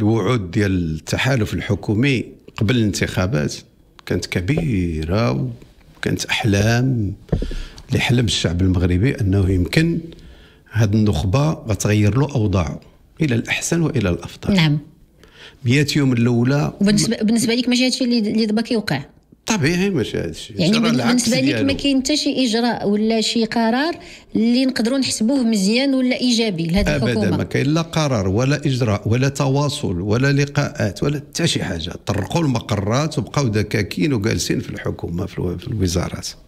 الوعود ديال التحالف الحكومي قبل الانتخابات كانت كبيره وكانت احلام اللي حلم الشعب المغربي انه يمكن هاد النخبه غتغير له اوضاعه الى الاحسن والى الافضل نعم 100 يوم الاولى وبالنسبه بالنسبه لك ماشي هادشي اللي دابا كيوقع طبيعي ماشي هذا الشيء يعني بالنسبه لك ما كاين حتى شي اجراء ولا شي قرار اللي نقدروا نحسبوه مزيان ولا ايجابي لهذه الحكومه ابدا ما كاين لا قرار ولا اجراء ولا تواصل ولا لقاءات ولا حتى شي حاجه طرقوا المقرات وبقاو دكاكين وجالسين في الحكومه في الوزارات